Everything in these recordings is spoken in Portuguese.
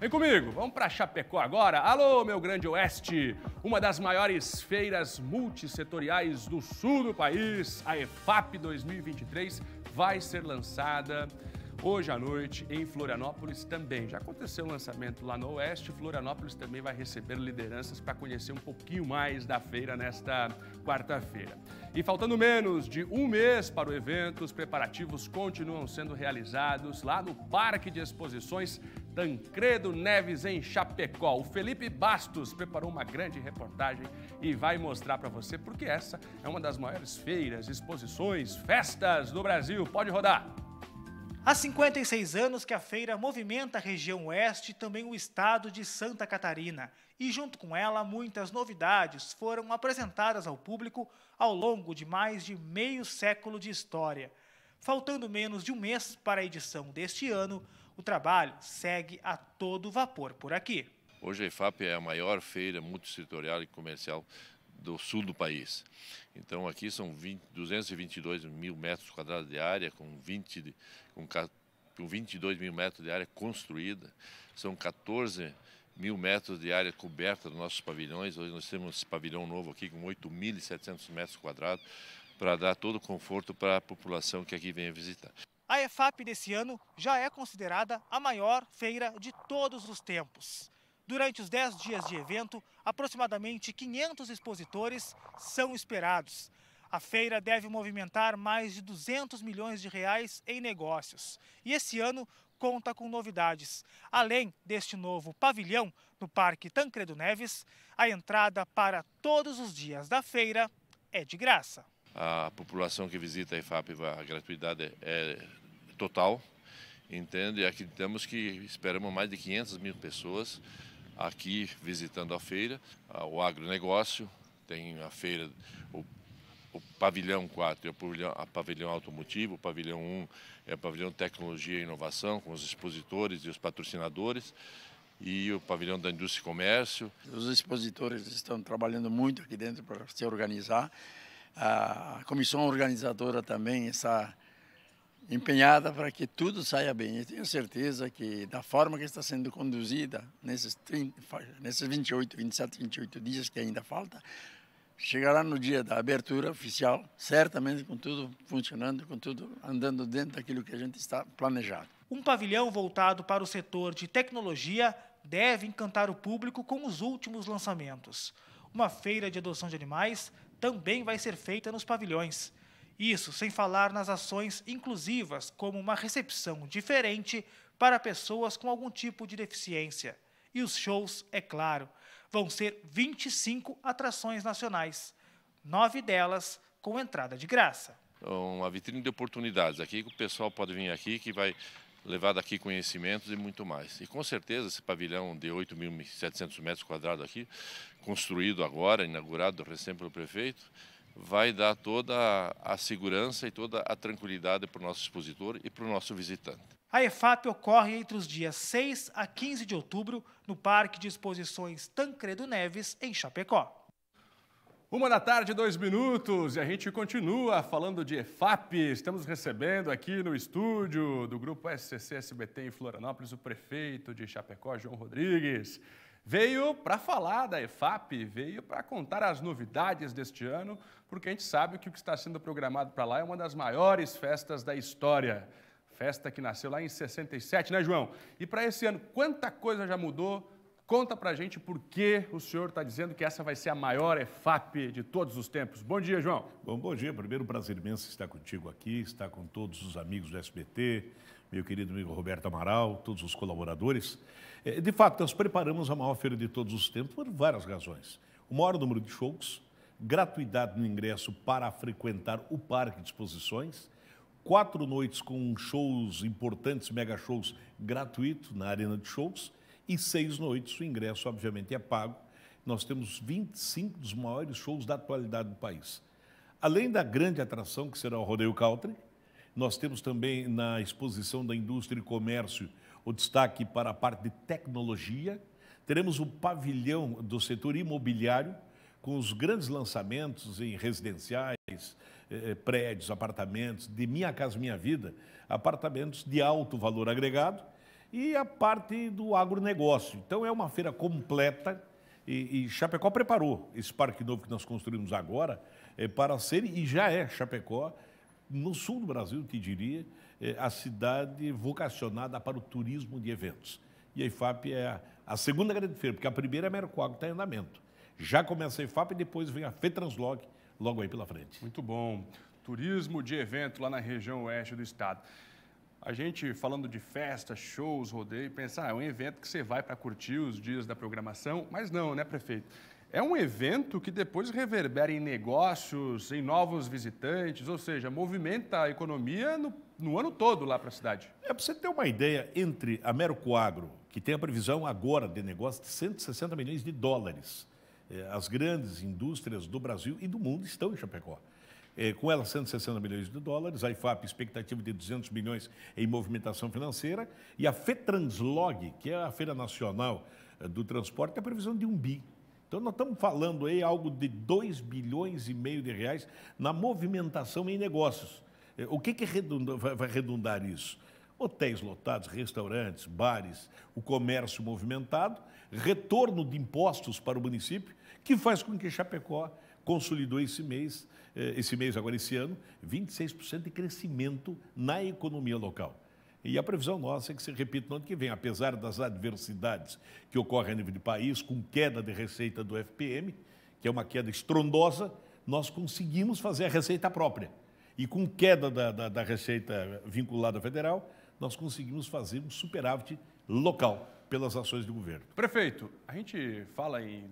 Vem comigo, vamos para Chapecó agora. Alô, meu grande oeste! Uma das maiores feiras multissetoriais do sul do país, a EFAP 2023, vai ser lançada hoje à noite em Florianópolis também. Já aconteceu o um lançamento lá no Oeste, Florianópolis também vai receber lideranças para conhecer um pouquinho mais da feira nesta quarta-feira. E faltando menos de um mês para o evento, os preparativos continuam sendo realizados lá no Parque de Exposições Tancredo Neves em Chapecó. O Felipe Bastos preparou uma grande reportagem e vai mostrar para você porque essa é uma das maiores feiras, exposições, festas do Brasil. Pode rodar. Há 56 anos que a feira movimenta a região oeste e também o estado de Santa Catarina. E junto com ela, muitas novidades foram apresentadas ao público ao longo de mais de meio século de história. Faltando menos de um mês para a edição deste ano, o trabalho segue a todo vapor por aqui. Hoje a IFAP é a maior feira multissetorial e comercial do sul do país. Então aqui são 20, 222 mil metros quadrados de área, com, 20, com, com 22 mil metros de área construída, são 14 mil metros de área coberta dos nossos pavilhões. Hoje nós temos esse pavilhão novo aqui com 8.700 metros quadrados para dar todo o conforto para a população que aqui vem visitar. A EFAP desse ano já é considerada a maior feira de todos os tempos. Durante os 10 dias de evento, aproximadamente 500 expositores são esperados. A feira deve movimentar mais de 200 milhões de reais em negócios. E esse ano conta com novidades. Além deste novo pavilhão no Parque Tancredo Neves, a entrada para todos os dias da feira é de graça. A população que visita a IFAP, a gratuidade é total, entende? E acreditamos que esperamos mais de 500 mil pessoas aqui visitando a feira, o agronegócio, tem a feira, o, o pavilhão 4 é o pavilhão, a pavilhão automotivo, o pavilhão 1 é o pavilhão tecnologia e inovação, com os expositores e os patrocinadores, e o pavilhão da indústria e comércio. Os expositores estão trabalhando muito aqui dentro para se organizar, a comissão organizadora também está empenhada para que tudo saia bem. Eu tenho certeza que, da forma que está sendo conduzida nesses, 30, nesses 28, 27, 28 dias que ainda falta, chegará no dia da abertura oficial, certamente com tudo funcionando, com tudo andando dentro daquilo que a gente está planejado. Um pavilhão voltado para o setor de tecnologia deve encantar o público com os últimos lançamentos. Uma feira de adoção de animais também vai ser feita nos pavilhões. Isso sem falar nas ações inclusivas, como uma recepção diferente para pessoas com algum tipo de deficiência. E os shows, é claro, vão ser 25 atrações nacionais, nove delas com entrada de graça. Então, uma vitrine de oportunidades aqui, que o pessoal pode vir aqui, que vai levar daqui conhecimentos e muito mais. E com certeza esse pavilhão de 8.700 metros quadrados aqui, construído agora, inaugurado recém pelo prefeito, vai dar toda a segurança e toda a tranquilidade para o nosso expositor e para o nosso visitante. A EFAP ocorre entre os dias 6 a 15 de outubro no Parque de Exposições Tancredo Neves, em Chapecó. Uma da tarde, dois minutos, e a gente continua falando de EFAP. Estamos recebendo aqui no estúdio do Grupo SCC SBT em Florianópolis o prefeito de Chapecó, João Rodrigues. Veio para falar da EFAP, veio para contar as novidades deste ano, porque a gente sabe que o que está sendo programado para lá é uma das maiores festas da história. Festa que nasceu lá em 67, né, João? E para esse ano, quanta coisa já mudou, Conta para a gente por que o senhor está dizendo que essa vai ser a maior EFAP de todos os tempos. Bom dia, João. Bom, bom dia. Primeiro, prazer imenso estar contigo aqui, estar com todos os amigos do SBT, meu querido amigo Roberto Amaral, todos os colaboradores. É, de fato, nós preparamos a maior feira de todos os tempos por várias razões. O maior número de shows, gratuidade no ingresso para frequentar o parque de exposições, quatro noites com shows importantes, mega shows gratuito na arena de shows e seis noites. O ingresso, obviamente, é pago. Nós temos 25 dos maiores shows da atualidade do país. Além da grande atração, que será o Rodeio Country, nós temos também na exposição da indústria e comércio o destaque para a parte de tecnologia. Teremos o pavilhão do setor imobiliário, com os grandes lançamentos em residenciais, eh, eh prédios, apartamentos, de Minha Casa Minha Vida, apartamentos de alto valor agregado, e a parte do agronegócio. Então, é uma feira completa e, e Chapecó preparou esse parque novo que nós construímos agora é, para ser, e já é Chapecó, no sul do Brasil, te diria, é a cidade vocacionada para o turismo de eventos. E a IFAP é a, a segunda grande feira, porque a primeira é a Mercoagro, está em andamento. Já começa a IFAP e depois vem a FETranslog, logo aí pela frente. Muito bom. Turismo de evento lá na região oeste do estado a gente falando de festas, shows, rodeio, pensar, ah, é um evento que você vai para curtir os dias da programação, mas não, né, prefeito? É um evento que depois reverbera em negócios, em novos visitantes, ou seja, movimenta a economia no, no ano todo lá para a cidade. É para você ter uma ideia, entre a Mercoagro, que tem a previsão agora de negócio de 160 milhões de dólares, eh, as grandes indústrias do Brasil e do mundo estão em Chapecó. É, com ela, 160 milhões de dólares, a IFAP, expectativa de 200 milhões em movimentação financeira, e a FETranslog, que é a Feira Nacional eh, do Transporte, tem a previsão de um bi. Então, nós estamos falando aí algo de 2 bilhões e meio de reais na movimentação em negócios. Eh, o que, que redunda, vai redundar isso? Hotéis lotados, restaurantes, bares, o comércio movimentado, retorno de impostos para o município, que faz com que Chapecó consolidou esse mês, eh, esse mês agora esse ano, 26% de crescimento na economia local. E a previsão nossa é que se repita no ano que vem, apesar das adversidades que ocorrem a nível de país, com queda de receita do FPM, que é uma queda estrondosa, nós conseguimos fazer a receita própria. E com queda da, da, da receita vinculada à federal, nós conseguimos fazer um superávit local pelas ações do governo. Prefeito, a gente fala em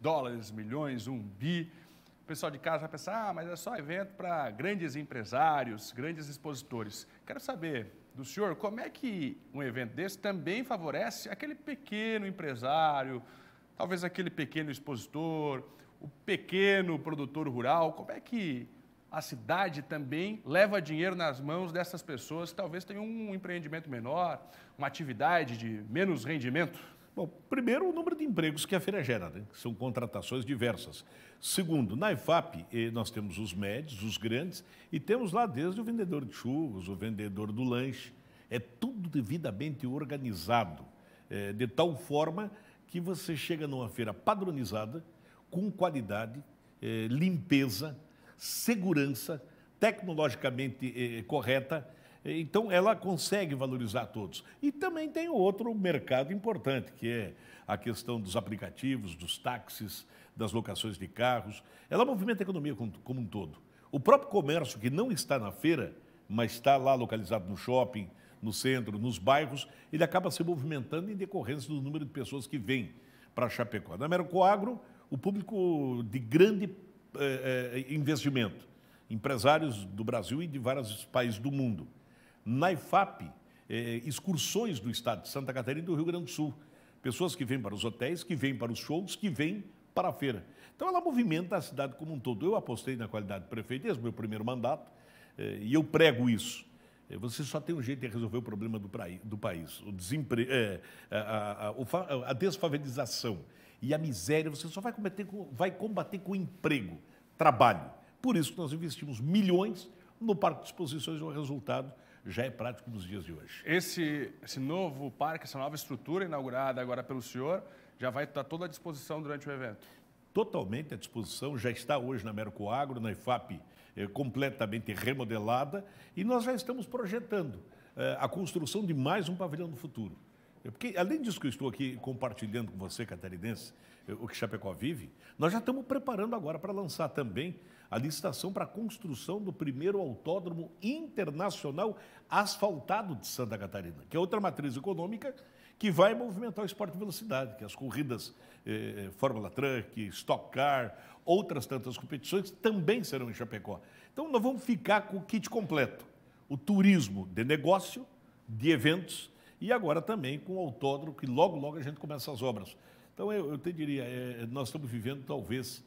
dólares, milhões, um bi pessoal de casa vai pensar, ah, mas é só evento para grandes empresários, grandes expositores. Quero saber do senhor como é que um evento desse também favorece aquele pequeno empresário, talvez aquele pequeno expositor, o pequeno produtor rural. Como é que a cidade também leva dinheiro nas mãos dessas pessoas que talvez tenham um empreendimento menor, uma atividade de menos rendimento? Bom, primeiro, o número de empregos que a feira gera, né? são contratações diversas. Segundo, na IFAP, eh, nós temos os médios, os grandes, e temos lá desde o vendedor de churros, o vendedor do lanche. É tudo devidamente organizado, eh, de tal forma que você chega numa feira padronizada, com qualidade, eh, limpeza, segurança, tecnologicamente correta então, ela consegue valorizar todos. E também tem outro mercado importante, que é a questão dos aplicativos, dos táxis, das locações de carros. Ela movimenta a economia como um todo. O próprio comércio, que não está na feira, mas está lá localizado no shopping, no centro, nos bairros, ele acaba se movimentando em decorrência do número de pessoas que vêm para Chapecó. Na Mercoagro, o público de grande eh, eh investimento, empresários do Brasil e de vários países do mundo na IFAP, eh, excursões do estado de Santa Catarina e do Rio Grande do Sul. Pessoas que vêm para os hotéis, que vêm para os shows, que vêm para a feira. Então ela movimenta a cidade como um todo. Eu apostei na qualidade de prefeito, desde o meu primeiro mandato, eh, e eu prego isso. Eh, você só tem um jeito de resolver o problema do, praí, do país, o desempre... É, a, a, a, desfavorização e a miséria. Você só vai, combater com, vai combater com emprego, trabalho. Por isso que nós investimos milhões no parque de exposições, é o resultado já é prático nos dias de hoje. Esse, esse novo parque, essa nova estrutura inaugurada agora pelo senhor, já vai estar toda à disposição durante o evento? Totalmente à disposição, já está hoje na Agro, na IFAP, é, eh, completamente remodelada, e nós já estamos projetando é, a construção de mais um pavilhão do futuro. Porque, além disso que eu estou aqui compartilhando com você, catarinense, o que Chapecó vive, nós já estamos preparando agora para lançar também a licitação para a construção do primeiro autódromo internacional asfaltado de Santa Catarina, que é outra matriz econômica que vai movimentar o esporte de velocidade, que as corridas eh, eh Fórmula Truck, Stock Car, outras tantas competições também serão em Chapecó. Então, nós vamos ficar com o kit completo: o turismo de negócio, de eventos e agora também com o autódromo, que logo, logo a gente começa as obras. Então, eu, eu te diria, é, é, nós estamos vivendo talvez,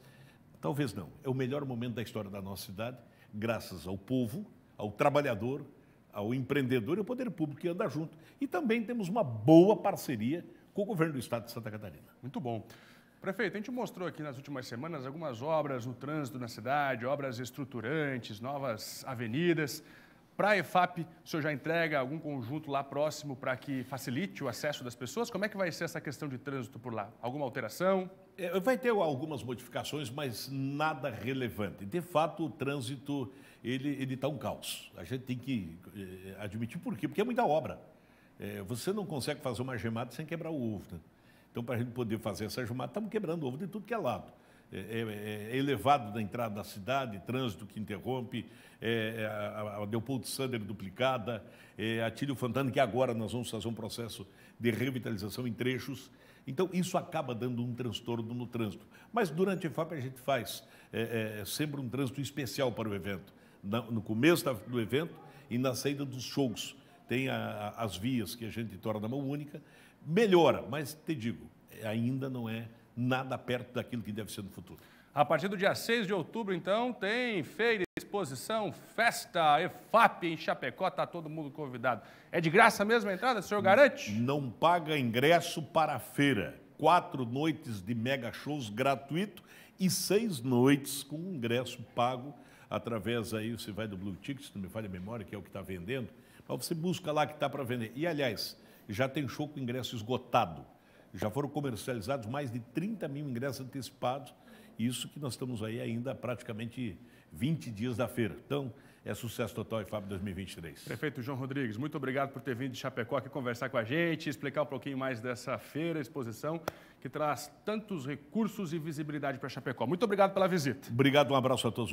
talvez não, é o melhor momento da história da nossa cidade, graças ao povo, ao trabalhador, ao empreendedor e ao poder público que anda junto. E também temos uma boa parceria com o governo do estado de Santa Catarina. Muito bom. Prefeito, a gente mostrou aqui nas últimas semanas algumas obras no trânsito na cidade, obras estruturantes, novas avenidas. Para a EFAP, o senhor já entrega algum conjunto lá próximo para que facilite o acesso das pessoas? Como é que vai ser essa questão de trânsito por lá? Alguma alteração? É, vai ter algumas modificações, mas nada relevante. De fato, o trânsito ele está um caos. A gente tem que eh, admitir por quê? Porque é muita obra. É, você não consegue fazer uma gemada sem quebrar o ovo. Né? Então, para a gente poder fazer essa gemada, estamos quebrando ovo de tudo que é lado. É, é, é, elevado da entrada da cidade, trânsito que interrompe, é, é a, a Leopoldo Sander duplicada, é, Tílio Fantano, que agora nós vamos fazer um processo de revitalização em trechos. Então, isso acaba dando um transtorno no trânsito. Mas durante a EFAP a gente faz é, sempre um trânsito especial para o evento. Na, no começo do evento e na saída dos shows. Tem a, a, as vias que a gente torna mão única. Melhora, mas te digo, ainda não é nada perto daquilo que deve ser no futuro. A partir do dia 6 de outubro, então, tem feira, exposição, festa, EFAP em Chapecó, está todo mundo convidado. É de graça mesmo a entrada, o senhor garante? Não paga ingresso para a feira. Quatro noites de mega shows gratuito e seis noites com ingresso pago através aí, você vai do Blue Ticket, se não me falha a memória, que é o que está vendendo, mas você busca lá que está para vender. E, aliás, já tem show com ingresso esgotado. Já foram comercializados mais de 30 mil ingressos antecipados, isso que nós estamos aí ainda praticamente 20 dias da feira. Então, é sucesso total e Fábio 2023. Prefeito João Rodrigues, muito obrigado por ter vindo de Chapecó aqui conversar com a gente, explicar um pouquinho mais dessa feira, exposição, que traz tantos recursos e visibilidade para Chapecó. Muito obrigado pela visita. Obrigado, um abraço a todos.